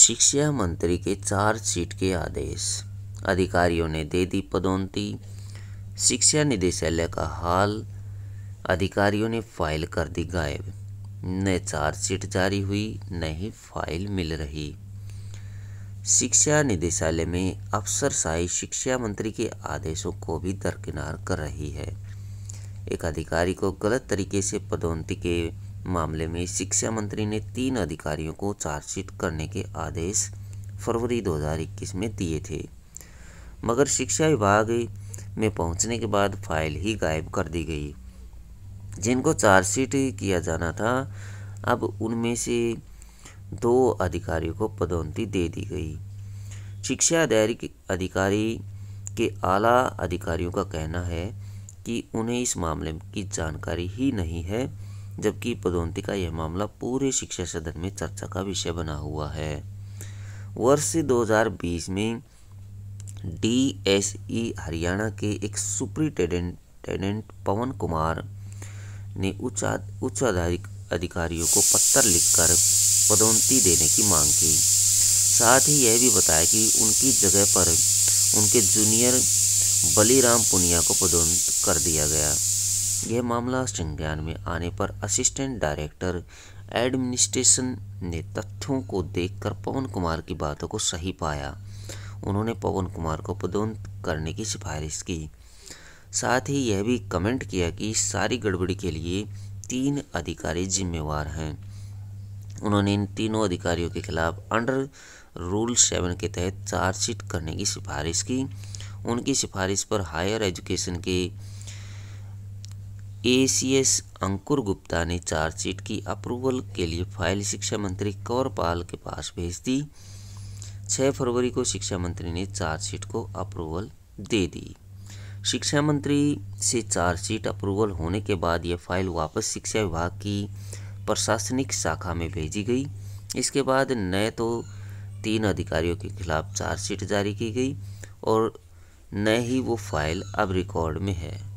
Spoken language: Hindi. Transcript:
शिक्षा मंत्री के चार्जशीट के आदेश अधिकारियों ने दे दी पदोन्नति शिक्षा निदेशालय का हाल अधिकारियों ने फाइल कर दी गायब न सीट जारी हुई न ही फाइल मिल रही शिक्षा निदेशालय में अफसरशाही शिक्षा मंत्री के आदेशों को भी दरकिनार कर रही है एक अधिकारी को गलत तरीके से पदोन्नति के मामले में शिक्षा मंत्री ने तीन अधिकारियों को चार्जशीट करने के आदेश फरवरी 2021 में दिए थे मगर शिक्षा विभाग में पहुंचने के बाद फाइल ही गायब कर दी गई जिनको चार्जशीट किया जाना था अब उनमें से दो अधिकारियों को पदोन्नति दे दी गई शिक्षा अधिकारी के आला अधिकारियों का कहना है कि उन्हें इस मामले की जानकारी ही नहीं है जबकि पदोन्नति का यह मामला पूरे शिक्षा सदन में चर्चा का विषय बना हुआ है वर्ष 2020 में डीएसई हरियाणा के एक सुप्रिटेंडेंट पवन कुमार ने उच्च उच्च अधिकारियों को पत्र लिखकर पदोन्नति देने की मांग की साथ ही यह भी बताया कि उनकी जगह पर उनके जूनियर बलीराम पुनिया को पदोन्नत कर दिया गया यह मामला संज्ञान में आने पर असिस्टेंट डायरेक्टर एडमिनिस्ट्रेशन ने तथ्यों को देखकर पवन कुमार की बातों को सही पाया उन्होंने पवन कुमार को पदोन्नत करने की सिफारिश की साथ ही यह भी कमेंट किया कि सारी गड़बड़ी के लिए तीन अधिकारी जिम्मेवार हैं उन्होंने इन तीनों अधिकारियों के खिलाफ अंडर रूल सेवन के तहत चार्जशीट करने की सिफारिश की उनकी सिफारिश पर हायर एजुकेशन के एसीएस अंकुर गुप्ता ने चार्जशीट की अप्रूवल के लिए फाइल शिक्षा मंत्री कौर पाल के पास भेज दी 6 फरवरी को शिक्षा मंत्री ने चार्जशीट को अप्रूवल दे दी शिक्षा मंत्री से चार्जशीट अप्रूवल होने के बाद यह फाइल वापस शिक्षा विभाग की प्रशासनिक शाखा में भेजी गई इसके बाद नए तो तीन अधिकारियों के खिलाफ चार्जशीट जारी की गई और न ही वो फाइल अब रिकॉर्ड में है